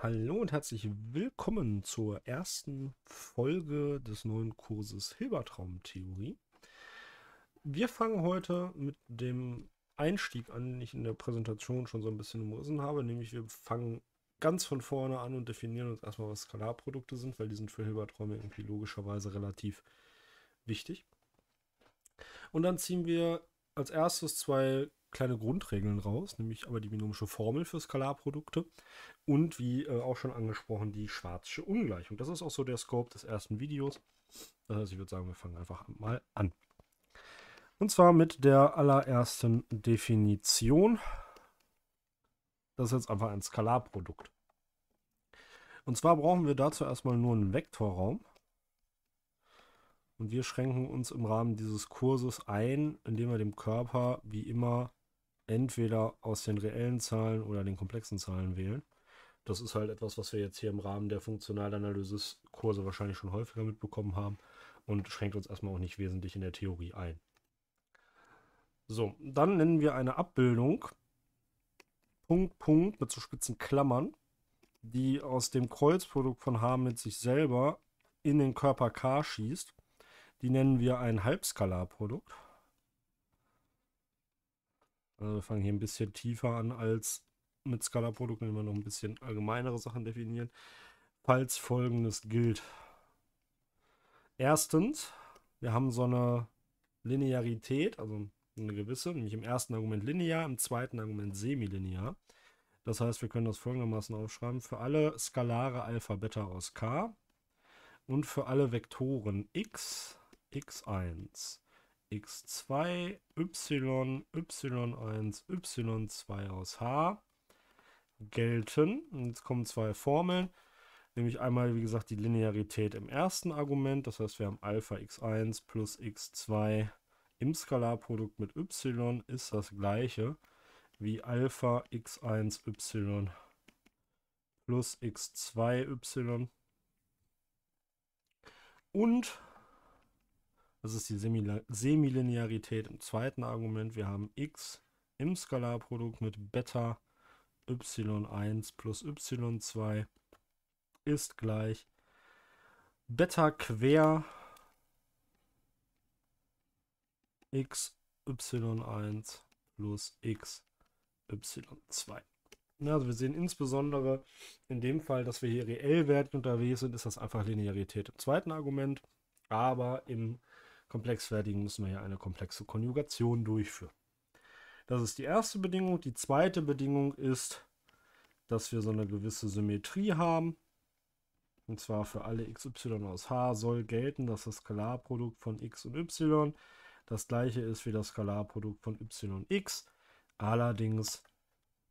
Hallo und herzlich willkommen zur ersten Folge des neuen Kurses Hilbertraumtheorie. Wir fangen heute mit dem Einstieg an, den ich in der Präsentation schon so ein bisschen umrissen habe, nämlich wir fangen ganz von vorne an und definieren uns erstmal, was Skalarprodukte sind, weil die sind für Hilberträume irgendwie logischerweise relativ wichtig. Und dann ziehen wir als erstes zwei kleine Grundregeln raus, nämlich aber die binomische Formel für Skalarprodukte und wie äh, auch schon angesprochen die schwarzische Ungleichung. Das ist auch so der Scope des ersten Videos. Das heißt, ich würde sagen, wir fangen einfach mal an. Und zwar mit der allerersten Definition. Das ist jetzt einfach ein Skalarprodukt. Und zwar brauchen wir dazu erstmal nur einen Vektorraum. Und wir schränken uns im Rahmen dieses Kurses ein, indem wir dem Körper wie immer entweder aus den reellen Zahlen oder den komplexen Zahlen wählen. Das ist halt etwas, was wir jetzt hier im Rahmen der Funktionalanalysis-Kurse wahrscheinlich schon häufiger mitbekommen haben und schränkt uns erstmal auch nicht wesentlich in der Theorie ein. So, dann nennen wir eine Abbildung, Punkt, Punkt mit so spitzen Klammern, die aus dem Kreuzprodukt von H mit sich selber in den Körper K schießt. Die nennen wir ein Halbskalarprodukt. Also wir fangen hier ein bisschen tiefer an als mit Skala-Produkten, wenn wir noch ein bisschen allgemeinere Sachen definieren. Falls folgendes gilt. Erstens, wir haben so eine Linearität, also eine gewisse, nämlich im ersten Argument linear, im zweiten Argument semilinear. Das heißt, wir können das folgendermaßen aufschreiben. Für alle skalare Alpha Beta aus K und für alle Vektoren x, x1 x2, y, y1, y2 aus h gelten. Und jetzt kommen zwei Formeln, nämlich einmal, wie gesagt, die Linearität im ersten Argument, das heißt, wir haben Alpha x1 plus x2 im Skalarprodukt mit y ist das gleiche wie Alpha x1 y plus x2 y. Und das ist die Semilinearität im zweiten Argument. Wir haben x im Skalarprodukt mit Beta y1 plus y2 ist gleich Beta quer x y1 plus x y2. Also wir sehen insbesondere in dem Fall, dass wir hier reell Werten unterwegs sind, ist das einfach Linearität im zweiten Argument. Aber im komplex fertigen, müssen wir ja eine komplexe Konjugation durchführen. Das ist die erste Bedingung. Die zweite Bedingung ist, dass wir so eine gewisse Symmetrie haben. Und zwar für alle xy aus H soll gelten, dass das Skalarprodukt von x und y das gleiche ist wie das Skalarprodukt von y und x, allerdings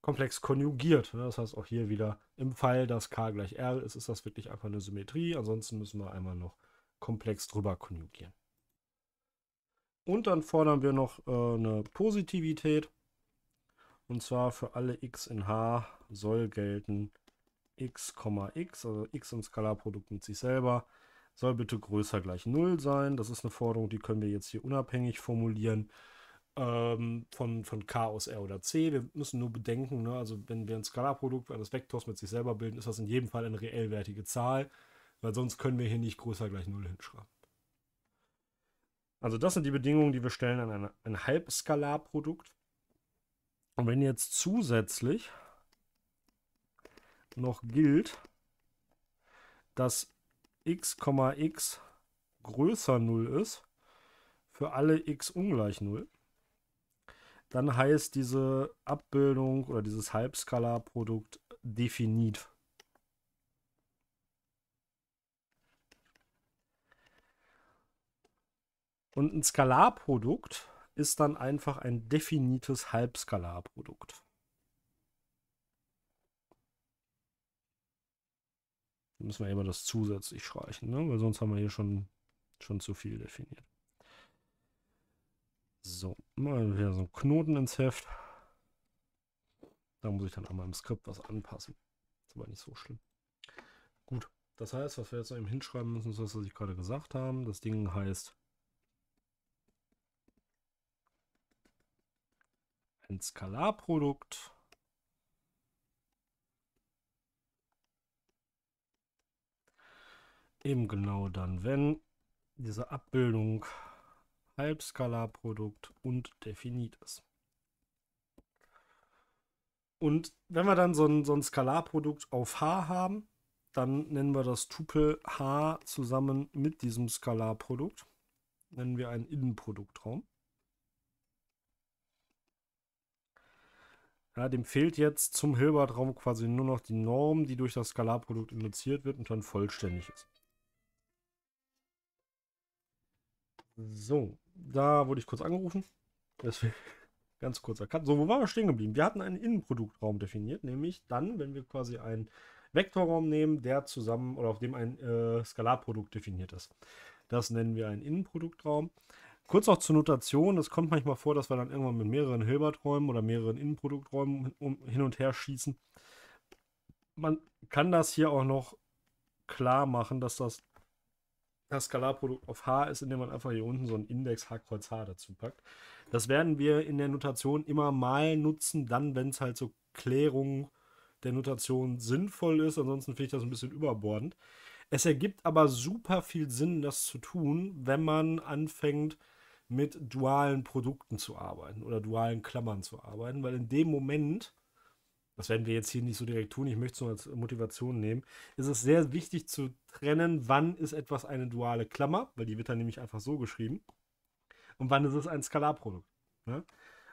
komplex konjugiert. Das heißt auch hier wieder im Fall, dass k gleich r ist, ist das wirklich einfach eine Symmetrie. Ansonsten müssen wir einmal noch komplex drüber konjugieren. Und dann fordern wir noch äh, eine Positivität. Und zwar für alle x in H soll gelten x, x, also x im Skalarprodukt mit sich selber, soll bitte größer gleich 0 sein. Das ist eine Forderung, die können wir jetzt hier unabhängig formulieren ähm, von, von K aus R oder C. Wir müssen nur bedenken, ne, also wenn wir ein Skalarprodukt eines Vektors mit sich selber bilden, ist das in jedem Fall eine reellwertige Zahl, weil sonst können wir hier nicht größer gleich 0 hinschreiben. Also das sind die Bedingungen, die wir stellen an ein, ein Halbskalarprodukt. Und wenn jetzt zusätzlich noch gilt, dass x, x größer 0 ist, für alle x ungleich 0, dann heißt diese Abbildung oder dieses Halbskalarprodukt definit. Und ein Skalarprodukt ist dann einfach ein definites Halbskalarprodukt. Da müssen wir immer das zusätzlich streichen, ne? weil sonst haben wir hier schon, schon zu viel definiert. So, mal wieder so einen Knoten ins Heft. Da muss ich dann an meinem Skript was anpassen. Das Ist aber nicht so schlimm. Gut, das heißt, was wir jetzt eben hinschreiben müssen, ist das, was ich gerade gesagt habe. Das Ding heißt ein Skalarprodukt. Eben genau dann, wenn diese Abbildung Halbskalarprodukt und definit ist. Und wenn wir dann so ein, so ein Skalarprodukt auf H haben, dann nennen wir das Tupel H zusammen mit diesem Skalarprodukt. Nennen wir einen Innenproduktraum. Ja, dem fehlt jetzt zum Hilbertraum quasi nur noch die Norm, die durch das Skalarprodukt induziert wird und dann vollständig ist. So, da wurde ich kurz angerufen. Deswegen ganz kurz erkannt. So, wo waren wir stehen geblieben? Wir hatten einen Innenproduktraum definiert, nämlich dann, wenn wir quasi einen Vektorraum nehmen, der zusammen oder auf dem ein äh, Skalarprodukt definiert ist. Das nennen wir einen Innenproduktraum. Kurz auch zur Notation, es kommt manchmal vor, dass wir dann irgendwann mit mehreren Hilberträumen oder mehreren Innenprodukträumen hin und her schießen. Man kann das hier auch noch klar machen, dass das, das Skalarprodukt auf H ist, indem man einfach hier unten so einen Index H kreuz H dazu packt. Das werden wir in der Notation immer mal nutzen, dann, wenn es halt so Klärung der Notation sinnvoll ist. Ansonsten finde ich das ein bisschen überbordend. Es ergibt aber super viel Sinn, das zu tun, wenn man anfängt, mit dualen Produkten zu arbeiten oder dualen Klammern zu arbeiten, weil in dem Moment, das werden wir jetzt hier nicht so direkt tun, ich möchte es nur als Motivation nehmen, ist es sehr wichtig zu trennen, wann ist etwas eine duale Klammer, weil die wird dann nämlich einfach so geschrieben, und wann ist es ein Skalarprodukt. Ne?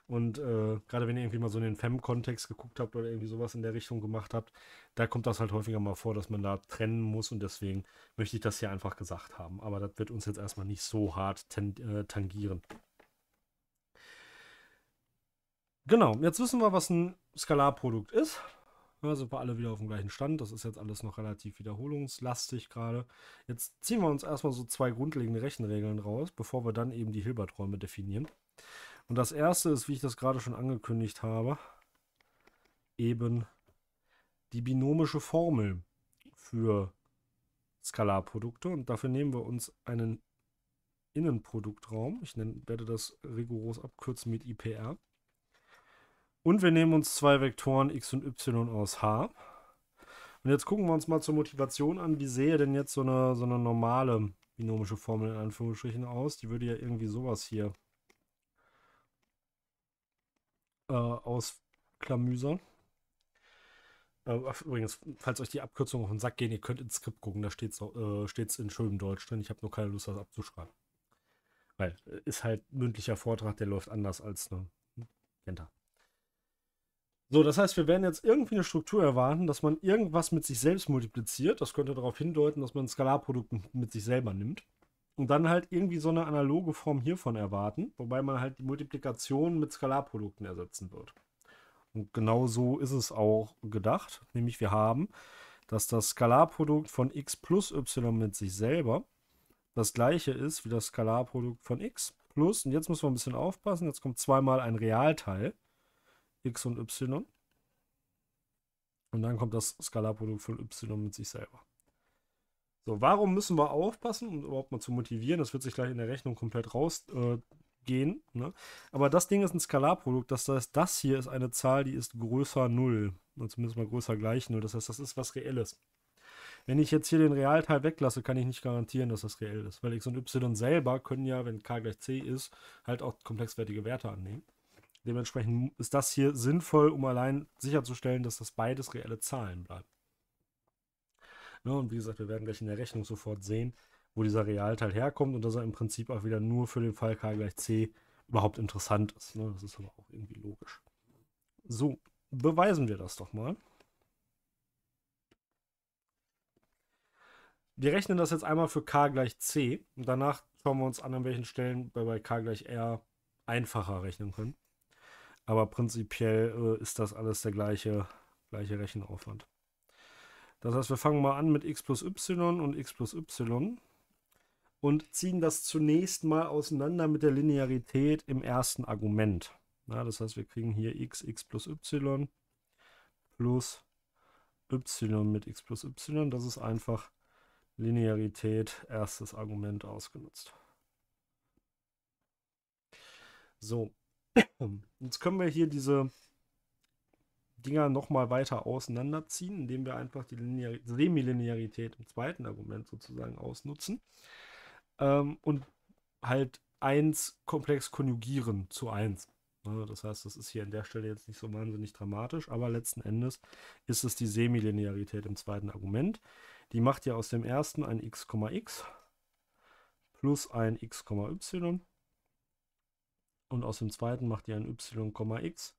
Und äh, gerade wenn ihr irgendwie mal so in den Fem-Kontext geguckt habt oder irgendwie sowas in der Richtung gemacht habt, da kommt das halt häufiger mal vor, dass man da trennen muss und deswegen möchte ich das hier einfach gesagt haben. Aber das wird uns jetzt erstmal nicht so hart äh, tangieren. Genau, jetzt wissen wir, was ein Skalarprodukt ist. Ja, sind wir alle wieder auf dem gleichen Stand. Das ist jetzt alles noch relativ wiederholungslastig gerade. Jetzt ziehen wir uns erstmal so zwei grundlegende Rechenregeln raus, bevor wir dann eben die Hilbert-Räume definieren. Und das erste ist, wie ich das gerade schon angekündigt habe, eben die binomische Formel für Skalarprodukte. Und dafür nehmen wir uns einen Innenproduktraum. Ich nenne, werde das rigoros abkürzen mit IPR. Und wir nehmen uns zwei Vektoren x und y aus H. Und jetzt gucken wir uns mal zur Motivation an, wie sähe denn jetzt so eine, so eine normale binomische Formel in Anführungsstrichen aus. Die würde ja irgendwie sowas hier äh, ausklamüsern. Äh, übrigens, falls euch die Abkürzungen auf den Sack gehen, ihr könnt ins Skript gucken, da steht es äh, in schönem Deutsch drin. Ich habe nur keine Lust, das abzuschreiben. Weil äh, ist halt mündlicher Vortrag, der läuft anders als eine. Kennt So, das heißt, wir werden jetzt irgendwie eine Struktur erwarten, dass man irgendwas mit sich selbst multipliziert. Das könnte darauf hindeuten, dass man ein Skalarprodukt mit sich selber nimmt und dann halt irgendwie so eine analoge Form hiervon erwarten, wobei man halt die Multiplikation mit Skalarprodukten ersetzen wird. Und genau so ist es auch gedacht, nämlich wir haben, dass das Skalarprodukt von x plus y mit sich selber das gleiche ist wie das Skalarprodukt von x plus, und jetzt müssen wir ein bisschen aufpassen, jetzt kommt zweimal ein Realteil, x und y. Und dann kommt das Skalarprodukt von y mit sich selber. So, warum müssen wir aufpassen, um überhaupt mal zu motivieren? Das wird sich gleich in der Rechnung komplett rausgehen. Äh, ne? Aber das Ding ist ein Skalarprodukt. Das heißt, das hier ist eine Zahl, die ist größer 0. Oder also zumindest mal größer gleich 0. Das heißt, das ist was Reelles. Wenn ich jetzt hier den Realteil weglasse, kann ich nicht garantieren, dass das reell ist. Weil x und y selber können ja, wenn k gleich c ist, halt auch komplexwertige Werte annehmen. Dementsprechend ist das hier sinnvoll, um allein sicherzustellen, dass das beides reelle Zahlen bleibt. Ne? Und wie gesagt, wir werden gleich in der Rechnung sofort sehen, wo dieser Realteil herkommt und dass er im Prinzip auch wieder nur für den Fall k gleich c überhaupt interessant ist. Ne? Das ist aber auch irgendwie logisch. So, beweisen wir das doch mal. Wir rechnen das jetzt einmal für k gleich c und danach schauen wir uns an, an welchen Stellen wir bei k gleich r einfacher rechnen können. Aber prinzipiell äh, ist das alles der gleiche, gleiche Rechenaufwand. Das heißt, wir fangen mal an mit x plus y und x plus y und ziehen das zunächst mal auseinander mit der Linearität im ersten Argument. Ja, das heißt, wir kriegen hier x, x plus y plus y mit x plus y. Das ist einfach Linearität, erstes Argument ausgenutzt. So, jetzt können wir hier diese Dinger nochmal weiter auseinanderziehen, indem wir einfach die Semilinearität im zweiten Argument sozusagen ausnutzen ähm, und halt 1 komplex konjugieren zu 1. Ne, das heißt, das ist hier an der Stelle jetzt nicht so wahnsinnig dramatisch, aber letzten Endes ist es die Semilinearität im zweiten Argument. Die macht ja aus dem ersten ein x, x plus ein x, y und aus dem zweiten macht ihr ein y, x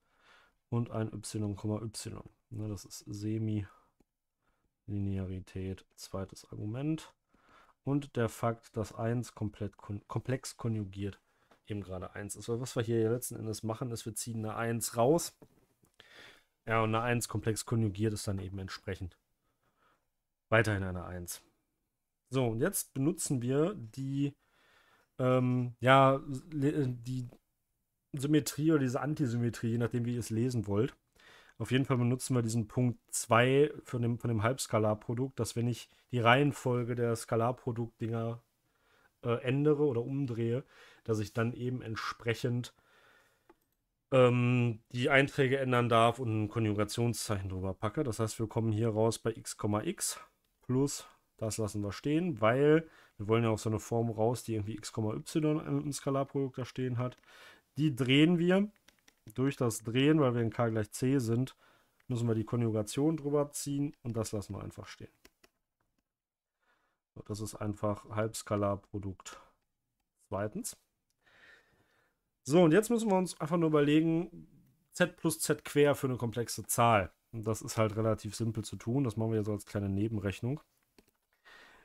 und ein y, y. Ne, das ist Semi-Linearität, zweites Argument. Und der Fakt, dass 1 komplett kon komplex konjugiert eben gerade 1 ist. Weil was wir hier letzten Endes machen, ist, wir ziehen eine 1 raus. Ja, und eine 1 komplex konjugiert ist dann eben entsprechend weiterhin eine 1. So, und jetzt benutzen wir die, ähm, ja, die Symmetrie oder diese Antisymmetrie, je nachdem, wie ihr es lesen wollt. Auf jeden Fall benutzen wir diesen Punkt 2 von dem, von dem Halbskalarprodukt, dass wenn ich die Reihenfolge der Skalarproduktdinger äh, ändere oder umdrehe, dass ich dann eben entsprechend ähm, die Einträge ändern darf und ein Konjugationszeichen drüber packe. Das heißt, wir kommen hier raus bei x, x plus, das lassen wir stehen, weil wir wollen ja auch so eine Form raus, die irgendwie x, y im Skalarprodukt da stehen hat. Die drehen wir. Durch das Drehen, weil wir in k gleich c sind, müssen wir die Konjugation drüber ziehen und das lassen wir einfach stehen. das ist einfach Halbskalarprodukt. Zweitens. So, und jetzt müssen wir uns einfach nur überlegen, z plus z quer für eine komplexe Zahl. Und das ist halt relativ simpel zu tun. Das machen wir jetzt als kleine Nebenrechnung.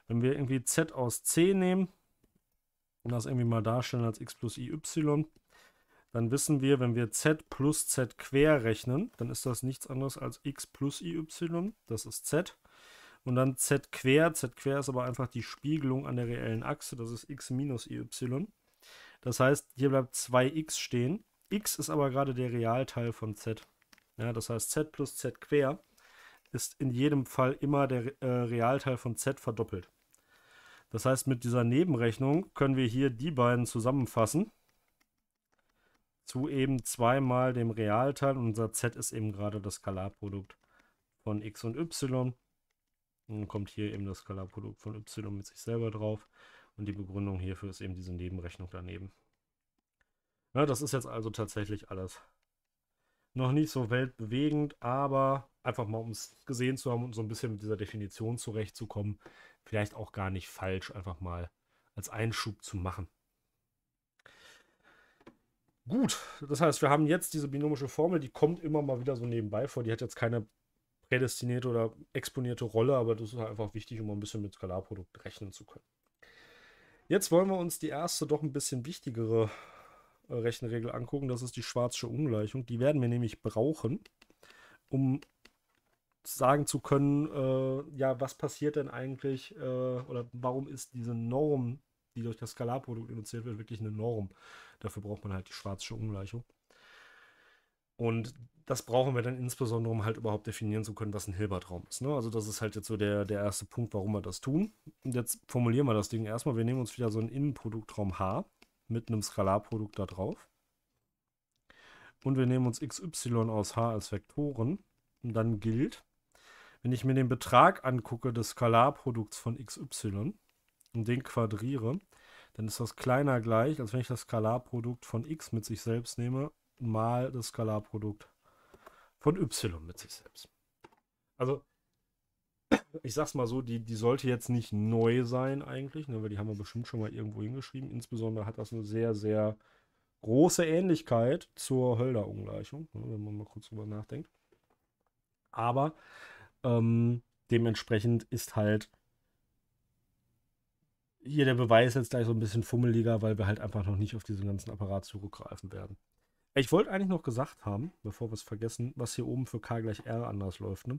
Wenn wir irgendwie z aus c nehmen und das irgendwie mal darstellen als x plus i y, dann wissen wir, wenn wir z plus z quer rechnen, dann ist das nichts anderes als x plus iy, das ist z. Und dann z quer, z quer ist aber einfach die Spiegelung an der reellen Achse, das ist x minus iy. Das heißt, hier bleibt 2x stehen. x ist aber gerade der Realteil von z. Ja, das heißt, z plus z quer ist in jedem Fall immer der äh, Realteil von z verdoppelt. Das heißt, mit dieser Nebenrechnung können wir hier die beiden zusammenfassen zu eben zweimal dem Realteil. Und unser Z ist eben gerade das Skalarprodukt von X und Y. Und kommt hier eben das Skalarprodukt von Y mit sich selber drauf. Und die Begründung hierfür ist eben diese Nebenrechnung daneben. Ja, das ist jetzt also tatsächlich alles. Noch nicht so weltbewegend, aber einfach mal, um es gesehen zu haben und so ein bisschen mit dieser Definition zurechtzukommen, vielleicht auch gar nicht falsch, einfach mal als Einschub zu machen. Gut, das heißt, wir haben jetzt diese binomische Formel, die kommt immer mal wieder so nebenbei vor. Die hat jetzt keine prädestinierte oder exponierte Rolle, aber das ist halt einfach wichtig, um ein bisschen mit Skalarprodukt rechnen zu können. Jetzt wollen wir uns die erste, doch ein bisschen wichtigere äh, Rechenregel angucken. Das ist die schwarze Ungleichung. Die werden wir nämlich brauchen, um sagen zu können, äh, ja, was passiert denn eigentlich äh, oder warum ist diese Norm, die durch das Skalarprodukt induziert wird, wirklich eine Norm? Dafür braucht man halt die schwarzsche Umgleichung. Und das brauchen wir dann insbesondere, um halt überhaupt definieren zu können, was ein Hilbertraum ist. Ne? Also das ist halt jetzt so der, der erste Punkt, warum wir das tun. Und jetzt formulieren wir das Ding erstmal. Wir nehmen uns wieder so einen Innenproduktraum H mit einem Skalarprodukt da drauf. Und wir nehmen uns xy aus H als Vektoren. Und dann gilt, wenn ich mir den Betrag angucke des Skalarprodukts von xy und den quadriere, dann ist das kleiner gleich, als wenn ich das Skalarprodukt von x mit sich selbst nehme, mal das Skalarprodukt von y mit sich selbst. Also, ich sag's mal so, die, die sollte jetzt nicht neu sein eigentlich, ne, weil die haben wir bestimmt schon mal irgendwo hingeschrieben. Insbesondere hat das eine sehr, sehr große Ähnlichkeit zur Hölder-Ungleichung, ne, wenn man mal kurz drüber nachdenkt. Aber ähm, dementsprechend ist halt hier der Beweis jetzt gleich so ein bisschen fummeliger, weil wir halt einfach noch nicht auf diesen ganzen Apparat zurückgreifen werden. Ich wollte eigentlich noch gesagt haben, bevor wir es vergessen, was hier oben für k gleich r anders läuft. Ne?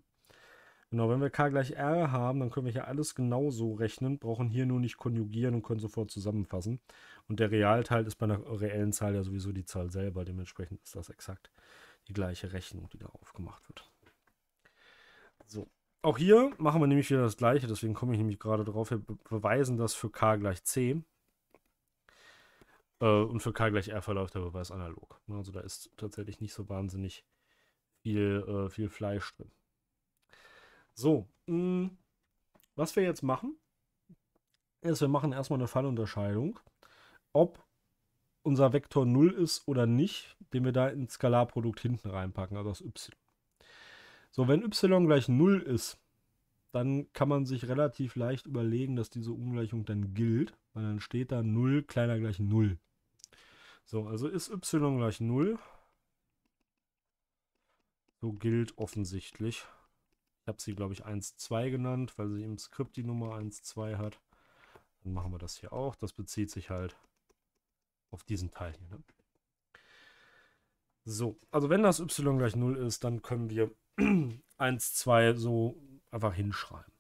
Genau, wenn wir k gleich r haben, dann können wir hier alles genauso rechnen, brauchen hier nur nicht konjugieren und können sofort zusammenfassen. Und der Realteil ist bei einer reellen Zahl ja sowieso die Zahl selber, dementsprechend ist das exakt die gleiche Rechnung, die da aufgemacht wird. So, auch hier machen wir nämlich wieder das gleiche, deswegen komme ich nämlich gerade drauf. Wir beweisen das für k gleich c. Äh, und für k gleich r verläuft der Beweis analog. Ne, also da ist tatsächlich nicht so wahnsinnig viel, äh, viel Fleisch drin. So, mh, mm, was wir jetzt machen, ist, wir machen erstmal eine Fallunterscheidung, ob unser Vektor 0 ist oder nicht, den wir da ins Skalarprodukt hinten reinpacken, also das y. So, wenn y gleich 0 ist, dann kann man sich relativ leicht überlegen, dass diese Ungleichung dann gilt, weil dann steht da 0 kleiner gleich 0. So, also ist y gleich 0. So gilt offensichtlich. Ich habe sie, glaube ich, 1, 2 genannt, weil sie im Skript die Nummer 1, 2 hat. Dann machen wir das hier auch. Das bezieht sich halt auf diesen Teil hier. Ne? So, also wenn das y gleich 0 ist, dann können wir eins, zwei so einfach hinschreiben.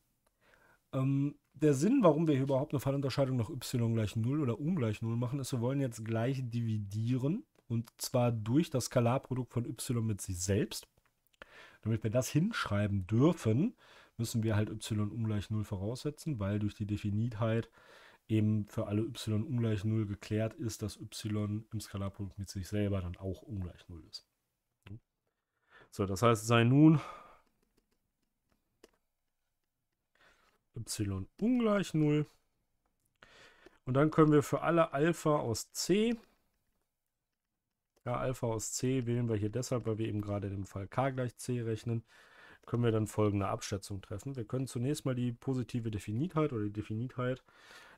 Ähm, der Sinn, warum wir hier überhaupt eine Fallunterscheidung nach y gleich 0 oder um gleich 0 machen, ist, wir wollen jetzt gleich dividieren und zwar durch das Skalarprodukt von y mit sich selbst. Damit wir das hinschreiben dürfen, müssen wir halt y ungleich 0 voraussetzen, weil durch die Definitheit eben für alle y ungleich 0 geklärt ist, dass y im Skalarprodukt mit sich selber dann auch ungleich 0 ist. So, das heißt, sei nun y ungleich 0. Und dann können wir für alle Alpha aus C, ja, Alpha aus C wählen wir hier deshalb, weil wir eben gerade den Fall k gleich c rechnen, können wir dann folgende Abschätzung treffen. Wir können zunächst mal die positive Definitheit oder die Definitheit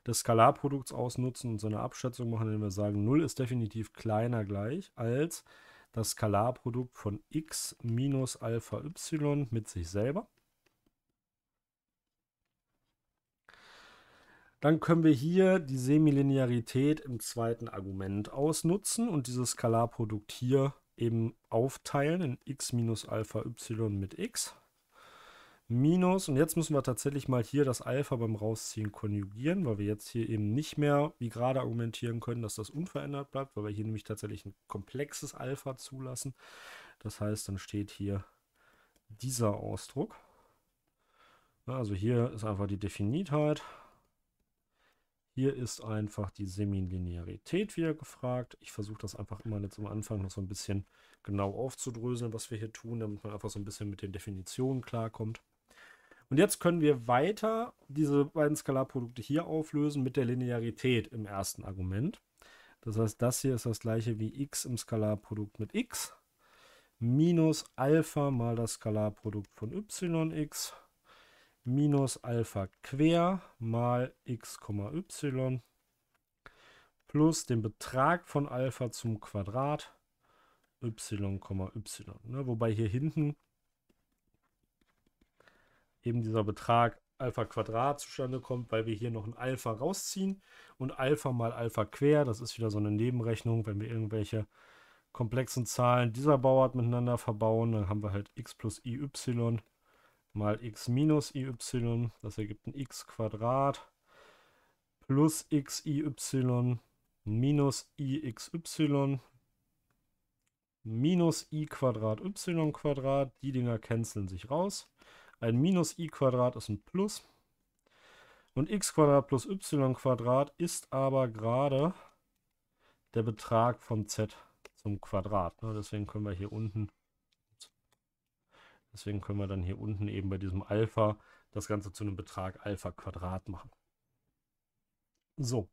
des Skalarprodukts ausnutzen und so eine Abschätzung machen, indem wir sagen, 0 ist definitiv kleiner gleich als das Skalarprodukt von x minus Alpha y mit sich selber. Dann können wir hier die Semilinearität im zweiten Argument ausnutzen und dieses Skalarprodukt hier eben aufteilen in x minus Alpha y mit x minus, und jetzt müssen wir tatsächlich mal hier das Alpha beim Rausziehen konjugieren, weil wir jetzt hier eben nicht mehr, wie gerade argumentieren können, dass das unverändert bleibt, weil wir hier nämlich tatsächlich ein komplexes Alpha zulassen. Das heißt, dann steht hier dieser Ausdruck. Also hier ist einfach die Definitheit. Hier ist einfach die Semilinearität wieder gefragt. Ich versuche das einfach immer jetzt am Anfang noch so ein bisschen genau aufzudröseln, was wir hier tun, damit man einfach so ein bisschen mit den Definitionen klarkommt. Und jetzt können wir weiter diese beiden Skalarprodukte hier auflösen mit der Linearität im ersten Argument. Das heißt, das hier ist das gleiche wie x im Skalarprodukt mit x minus Alpha mal das Skalarprodukt von yx minus Alpha quer mal x, y plus den Betrag von Alpha zum Quadrat y, y. Ne? Wobei hier hinten eben dieser Betrag Alpha Quadrat zustande kommt, weil wir hier noch ein Alpha rausziehen und Alpha mal Alpha quer, das ist wieder so eine Nebenrechnung, wenn wir irgendwelche komplexen Zahlen dieser Bauart miteinander verbauen, dann haben wir halt x plus iy mal x minus iy, das ergibt ein x Quadrat plus xy minus ixy minus i Quadrat y Quadrat, die Dinger canceln sich raus. Ein minus i Quadrat ist ein Plus. Und x Quadrat plus y Quadrat ist aber gerade der Betrag von z zum Quadrat. Ne? Deswegen können wir hier unten, deswegen können wir dann hier unten eben bei diesem Alpha das Ganze zu einem Betrag Alpha Quadrat machen. So.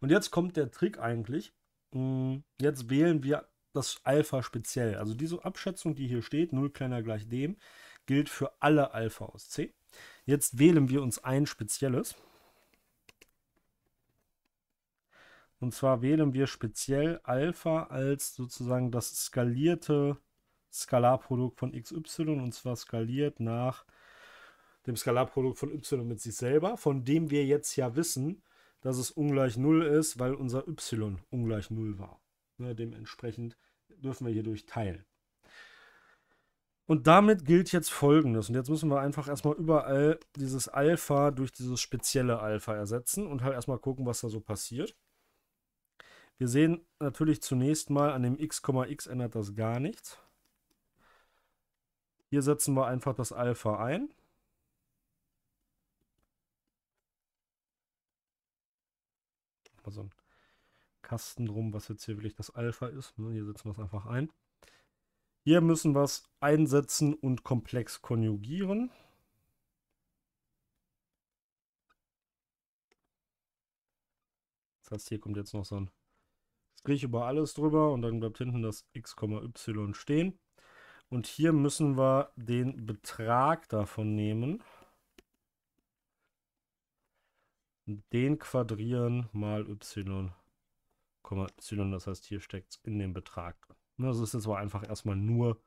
Und jetzt kommt der Trick eigentlich. Hm, jetzt wählen wir das Alpha speziell. Also diese Abschätzung, die hier steht, 0 kleiner gleich dem, gilt für alle Alpha aus C. Jetzt wählen wir uns ein spezielles. Und zwar wählen wir speziell Alpha als sozusagen das skalierte Skalarprodukt von XY und zwar skaliert nach dem Skalarprodukt von Y mit sich selber, von dem wir jetzt ja wissen, dass es ungleich 0 ist, weil unser Y ungleich 0 war. Ne, dementsprechend dürfen wir hierdurch teilen. Und damit gilt jetzt Folgendes. Und jetzt müssen wir einfach erstmal überall dieses Alpha durch dieses spezielle Alpha ersetzen und halt erstmal gucken, was da so passiert. Wir sehen natürlich zunächst mal an dem x, x ändert das gar nichts. Hier setzen wir einfach das Alpha ein. so ein Kasten drum, was jetzt hier wirklich das Alpha ist. Ne? Hier setzen wir es einfach ein. Hier müssen wir es einsetzen und komplex konjugieren. Das heißt, hier kommt jetzt noch so ein Strich über alles drüber und dann bleibt hinten das x, y stehen. Und hier müssen wir den Betrag davon nehmen. Den quadrieren mal y, y. Das heißt, hier steckt es in den Betrag drin. Ne, also es ist aber einfach erstmal nur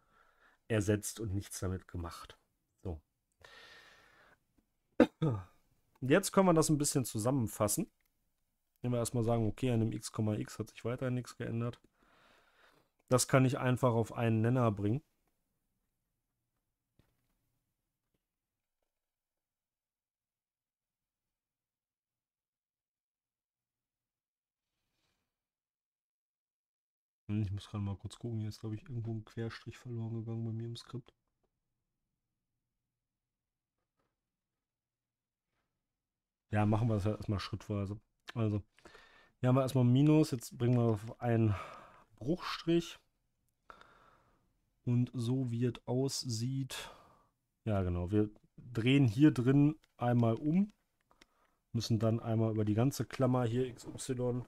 ersetzt und nichts damit gemacht. So. Jetzt können wir das ein bisschen zusammenfassen. Wenn wir erstmal sagen, okay, an dem x,x hat sich weiter nichts geändert. Das kann ich einfach auf einen Nenner bringen. Hm, ich muss gerade mal kurz gucken. Hier ist, glaube ich, irgendwo ein Querstrich verloren gegangen bei mir im Skript. Ja, machen wir das halt erstmal schrittweise. Also, hier haben wir erstmal Minus. Jetzt bringen wir auf einen Bruchstrich. Und so wie es aussieht. Ja, genau. Wir drehen hier drin einmal um. Müssen dann einmal über die ganze Klammer hier XY.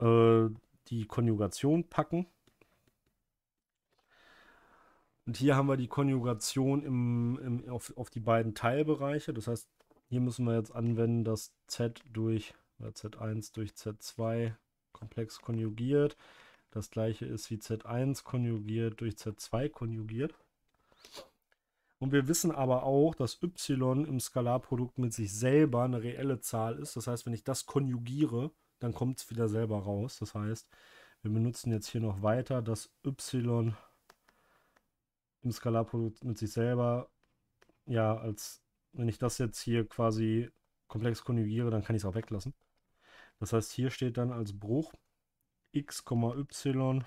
Äh, die Konjugation packen. Und hier haben wir die Konjugation im, im, auf, auf die beiden Teilbereiche. Das heißt, hier müssen wir jetzt anwenden, dass z durch äh, z1 durch z2 komplex konjugiert das gleiche ist wie z1 konjugiert durch z2 konjugiert. Und wir wissen aber auch, dass y im Skalarprodukt mit sich selber eine reelle Zahl ist. Das heißt, wenn ich das konjugiere, dann kommt es wieder selber raus. Das heißt, wir benutzen jetzt hier noch weiter das y im Skalarprodukt mit sich selber. Ja, als wenn ich das jetzt hier quasi komplex konjugiere, dann kann ich es auch weglassen. Das heißt, hier steht dann als Bruch x, y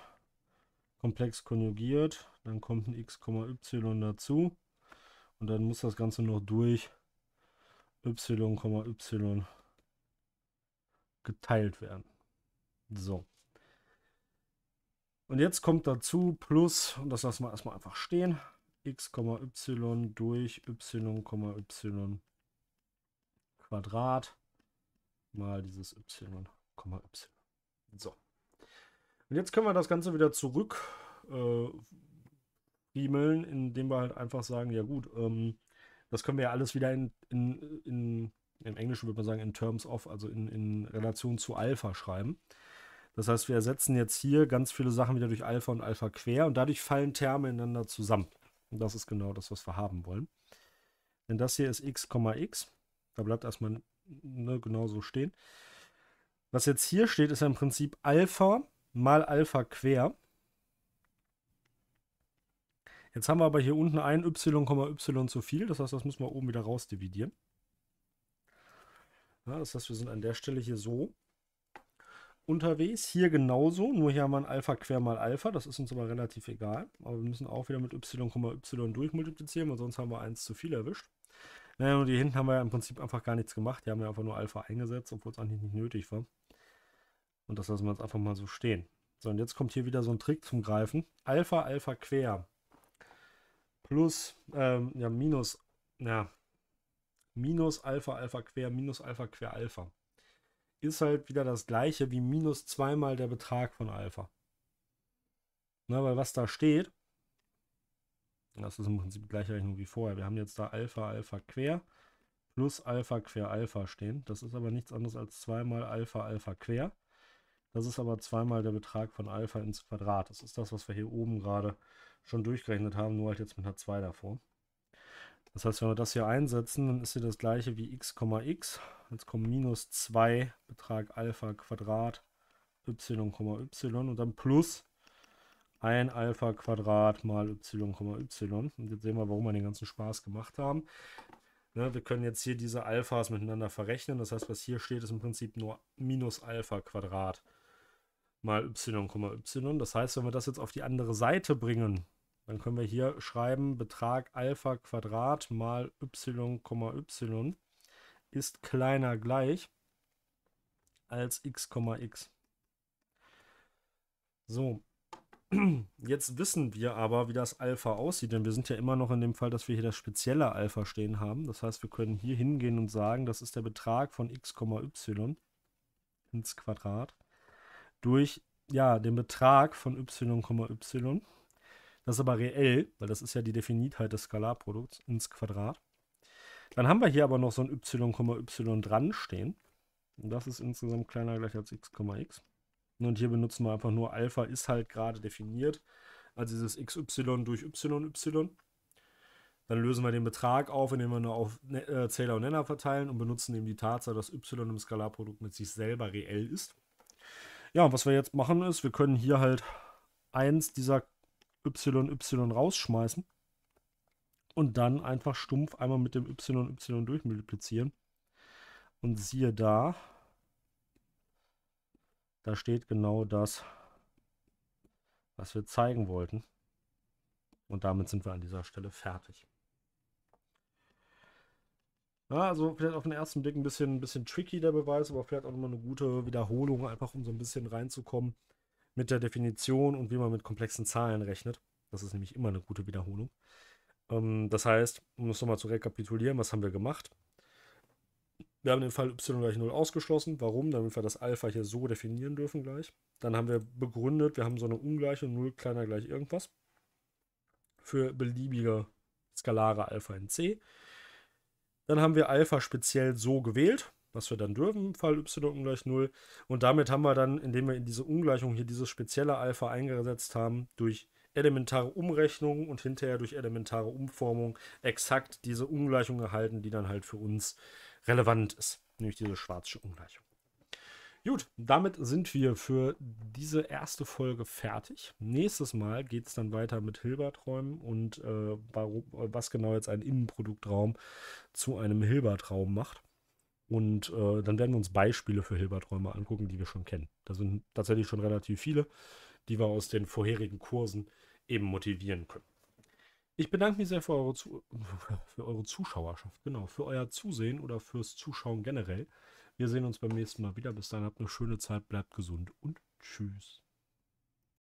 komplex konjugiert, dann kommt ein x, y dazu und dann muss das Ganze noch durch y, y geteilt werden. So. Und jetzt kommt dazu plus, und das lassen wir erstmal einfach stehen, x, y durch y, y Quadrat mal dieses y, y. So. Und jetzt können wir das Ganze wieder zurück äh, riemeln, indem wir halt einfach sagen, ja gut, ähm, das können wir ja alles wieder in, in, in im Englischen würde man sagen in terms of, also in, in Relation zu Alpha schreiben. Das heißt, wir ersetzen jetzt hier ganz viele Sachen wieder durch Alpha und Alpha quer und dadurch fallen Terme ineinander zusammen. Und das ist genau das, was wir haben wollen. Denn das hier ist x, x. Da bleibt erstmal ne, genau so stehen. Was jetzt hier steht, ist ja im Prinzip Alpha mal Alpha quer. Jetzt haben wir aber hier unten ein y, y zu viel. Das heißt, das müssen wir oben wieder rausdividieren. Ja, das heißt, wir sind an der Stelle hier so unterwegs. Hier genauso, nur hier haben wir ein Alpha quer mal Alpha. Das ist uns aber relativ egal. Aber wir müssen auch wieder mit y, y durchmultiplizieren, weil sonst haben wir eins zu viel erwischt. Naja, und hier hinten haben wir ja im Prinzip einfach gar nichts gemacht. Die haben ja einfach nur Alpha eingesetzt, obwohl es eigentlich nicht nötig war. Und das lassen wir jetzt einfach mal so stehen. So, und jetzt kommt hier wieder so ein Trick zum Greifen. Alpha, Alpha quer. Plus, ähm, ja, minus, ja, minus Alpha, Alpha, Quer, minus Alpha, Quer, Alpha. Ist halt wieder das gleiche wie minus zweimal der Betrag von Alpha. Na, weil was da steht, das ist im Prinzip die gleiche Rechnung wie vorher. Wir haben jetzt da Alpha, Alpha, Quer plus Alpha, Quer, Alpha stehen. Das ist aber nichts anderes als zweimal Alpha, Alpha, Quer. Das ist aber zweimal der Betrag von Alpha ins Quadrat. Das ist das, was wir hier oben gerade schon durchgerechnet haben, nur halt jetzt mit einer 2 davor. Das heißt, wenn wir das hier einsetzen, dann ist hier das gleiche wie x, x. Jetzt kommen minus 2 Betrag Alpha Quadrat y, y und dann plus 1 Alpha Quadrat mal y, y. Und jetzt sehen wir, warum wir den ganzen Spaß gemacht haben. Ne, wir können jetzt hier diese Alphas miteinander verrechnen. Das heißt, was hier steht, ist im Prinzip nur minus Alpha Quadrat mal y, y. Das heißt, wenn wir das jetzt auf die andere Seite bringen, dann können wir hier schreiben, Betrag Alpha Quadrat mal y, y ist kleiner gleich als x, x. So, jetzt wissen wir aber, wie das Alpha aussieht, denn wir sind ja immer noch in dem Fall, dass wir hier das spezielle Alpha stehen haben. Das heißt, wir können hier hingehen und sagen, das ist der Betrag von x, y ins Quadrat durch ja, den Betrag von y, y das ist aber reell, weil das ist ja die Definitheit des Skalarprodukts ins Quadrat. Dann haben wir hier aber noch so ein y, y dran stehen. Und das ist insgesamt kleiner gleich als x, x. Und hier benutzen wir einfach nur Alpha ist halt gerade definiert Also dieses xy durch yy. Dann lösen wir den Betrag auf, indem wir nur auf ne-, äh, Zähler und Nenner verteilen und benutzen eben die Tatsache, dass y im Skalarprodukt mit sich selber reell ist. Ja, und was wir jetzt machen ist, wir können hier halt eins dieser YY rausschmeißen und dann einfach stumpf einmal mit dem YY durchmultiplizieren. Und siehe da, da steht genau das, was wir zeigen wollten. Und damit sind wir an dieser Stelle fertig. Ja, also vielleicht auf den ersten Blick ein bisschen, ein bisschen tricky der Beweis, aber vielleicht auch nochmal eine gute Wiederholung, einfach um so ein bisschen reinzukommen mit der Definition und wie man mit komplexen Zahlen rechnet. Das ist nämlich immer eine gute Wiederholung. Ähm, das heißt, um es nochmal zu rekapitulieren, was haben wir gemacht? Wir haben den Fall y gleich 0 ausgeschlossen. Warum? Damit wir das Alpha hier so definieren dürfen gleich. Dann haben wir begründet, wir haben so eine ungleiche 0 kleiner gleich irgendwas für beliebige skalare Alpha in C. Dann haben wir Alpha speziell so gewählt was wir dann dürfen, Fall y ungleich 0. Und damit haben wir dann, indem wir in diese Ungleichung hier dieses spezielle Alpha eingesetzt haben, durch elementare Umrechnung und hinterher durch elementare Umformung exakt diese Ungleichung erhalten, die dann halt für uns relevant ist, nämlich diese schwarze Ungleichung. Gut, damit sind wir für diese erste Folge fertig. Nächstes Mal geht es dann weiter mit Hilberträumen und äh, warum, äh, was genau jetzt ein Innenproduktraum zu einem Hilbertraum macht. Und äh, dann werden wir uns Beispiele für Hilberträume angucken, die wir schon kennen. Da sind tatsächlich schon relativ viele, die wir aus den vorherigen Kursen eben motivieren können. Ich bedanke mich sehr für eure, für eure Zuschauerschaft, genau, für euer Zusehen oder fürs Zuschauen generell. Wir sehen uns beim nächsten Mal wieder. Bis dann habt eine schöne Zeit, bleibt gesund und tschüss.